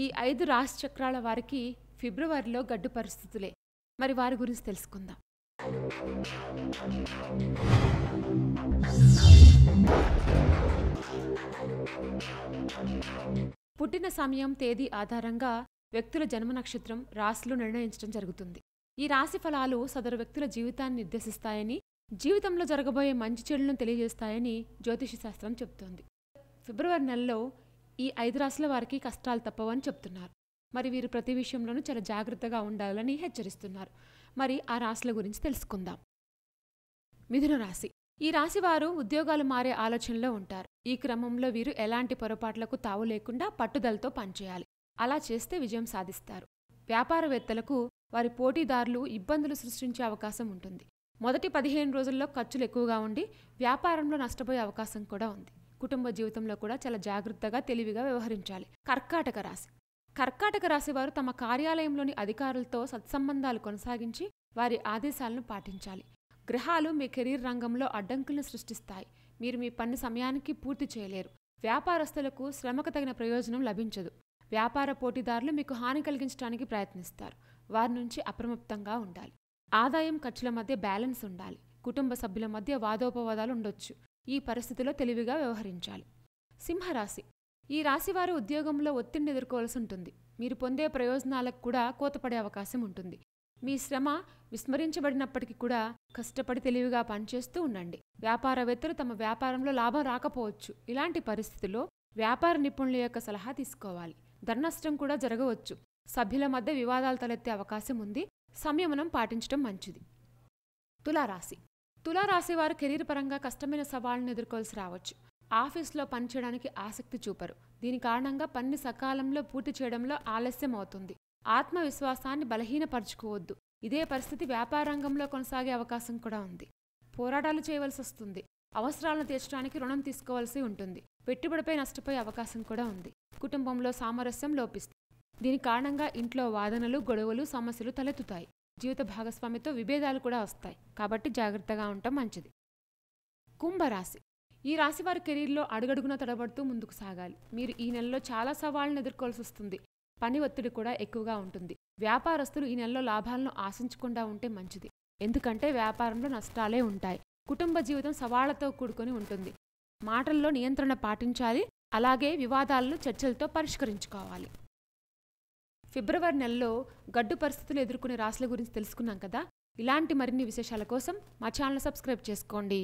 ఈ ఐదు రాశి చక్రాల వారికి ఫిబ్రవరిలో గడ్డు పరిస్థితులే మరి వారి గురించి తెలుసుకుందాం పుట్టిన సమయం తేదీ ఆధారంగా వ్యక్తుల జన్మ నక్షత్రం రాశులు నిర్ణయించడం జరుగుతుంది ఈ రాశి ఫలాలు సదరు వ్యక్తుల జీవితాన్ని నిర్దేశిస్తాయని జీవితంలో జరగబోయే మంచి చెడులను తెలియజేస్తాయని జ్యోతిషశాస్త్రం చెబుతోంది ఫిబ్రవరి నెలలో ఈ ఐదు రాసుల వారికి కష్టాలు తప్పవని చెప్తున్నారు మరి వీరు ప్రతి విషయంలోనూ చాలా జాగ్రత్తగా ఉండాలని హెచ్చరిస్తున్నారు మరి ఆ రాశుల గురించి తెలుసుకుందాం మిథున రాశి ఈ రాశి వారు ఉద్యోగాలు మారే ఆలోచనలో ఉంటారు ఈ క్రమంలో వీరు ఎలాంటి పొరపాట్లకు తావు లేకుండా పట్టుదలతో పనిచేయాలి అలా చేస్తే విజయం సాధిస్తారు వ్యాపారవేత్తలకు వారి పోటీదారులు ఇబ్బందులు సృష్టించే అవకాశం ఉంటుంది మొదటి పదిహేను రోజుల్లో ఖర్చులు ఎక్కువగా ఉండి వ్యాపారంలో నష్టపోయే అవకాశం కూడా ఉంది కుటుంబ జీవితంలో కూడా చాలా జాగ్రత్తగా తెలివిగా వ్యవహరించాలి కర్కాటక రాశి కర్కాటక రాశి వారు తమ కార్యాలయంలోని అధికారులతో సత్సంబంధాలు కొనసాగించి వారి ఆదేశాలను పాటించాలి గ్రహాలు మీ కెరీర్ రంగంలో అడ్డంకులను సృష్టిస్తాయి మీరు మీ పని సమయానికి పూర్తి చేయలేరు వ్యాపారస్తులకు శ్రమకు తగిన ప్రయోజనం లభించదు వ్యాపార పోటీదారులు మీకు హాని కలిగించడానికి ప్రయత్నిస్తారు వారి నుంచి అప్రమత్తంగా ఉండాలి ఆదాయం ఖర్చుల మధ్య బ్యాలెన్స్ ఉండాలి కుటుంబ సభ్యుల మధ్య వాదోపవాదాలు ఉండొచ్చు ఈ పరిస్థితిలో తెలివిగా వ్యవహరించాలి సింహరాశి ఈ రాశివారు ఉద్యోగంలో ఒత్తిడిని ఎదుర్కోవాల్సి ఉంటుంది మీరు పొందే ప్రయోజనాలకు కూడా కోతపడే అవకాశం ఉంటుంది మీ శ్రమ విస్మరించబడినప్పటికీ కూడా కష్టపడి తెలివిగా పనిచేస్తూ ఉండండి వ్యాపారవేత్తలు తమ వ్యాపారంలో లాభం రాకపోవచ్చు ఇలాంటి పరిస్థితుల్లో వ్యాపార నిపుణుల యొక్క సలహా తీసుకోవాలి ధననష్టం కూడా జరగవచ్చు సభ్యుల మధ్య వివాదాలు తలెత్తే అవకాశం ఉంది సంయమనం పాటించడం మంచిది తులారాశి తులారాశి వారు కెరీర్ పరంగా కష్టమైన సవాళ్ళను ఎదుర్కోవాల్సి రావచ్చు ఆఫీస్లో పనిచేయడానికి ఆసక్తి చూపరు దీని కారణంగా పని సకాలంలో పూర్తి చేయడంలో ఆలస్యం అవుతుంది ఆత్మవిశ్వాసాన్ని బలహీనపరచుకోవద్దు ఇదే పరిస్థితి వ్యాపార రంగంలో కొనసాగే అవకాశం కూడా ఉంది పోరాటాలు చేయవలసి వస్తుంది అవసరాలను తీర్చడానికి రుణం తీసుకోవాల్సి ఉంటుంది పెట్టుబడిపై నష్టపోయే అవకాశం కూడా ఉంది కుటుంబంలో సామరస్యం లోపిస్తుంది దీని కారణంగా ఇంట్లో వాదనలు గొడవలు సమస్యలు తలెత్తుతాయి జీవిత భాగస్వామితో విభేదాలు కూడా వస్తాయి కాబట్టి జాగ్రత్తగా ఉండటం మంచిది కుంభరాశి ఈ రాశి వారి కెరీర్లో అడుగడుగున తడబడుతూ ముందుకు సాగాలి మీరు ఈ నెలలో చాలా సవాళ్ళను ఎదుర్కోవాల్సి వస్తుంది పని ఒత్తిడి కూడా ఎక్కువగా ఉంటుంది వ్యాపారస్తులు ఈ నెలలో లాభాలను ఆశించకుండా ఉంటే మంచిది ఎందుకంటే వ్యాపారంలో నష్టాలే ఉంటాయి కుటుంబ జీవితం సవాళ్లతో కూడుకొని ఉంటుంది మాటల్లో నియంత్రణ పాటించాలి అలాగే వివాదాలను చర్చలతో పరిష్కరించుకోవాలి ఫిబ్రవరి నెలలో గడ్డు పరిస్థితులు ఎదుర్కొనే రాశుల గురించి తెలుసుకున్నాం కదా ఇలాంటి మరిన్ని విశేషాల కోసం మా ఛానల్ సబ్స్క్రైబ్ చేసుకోండి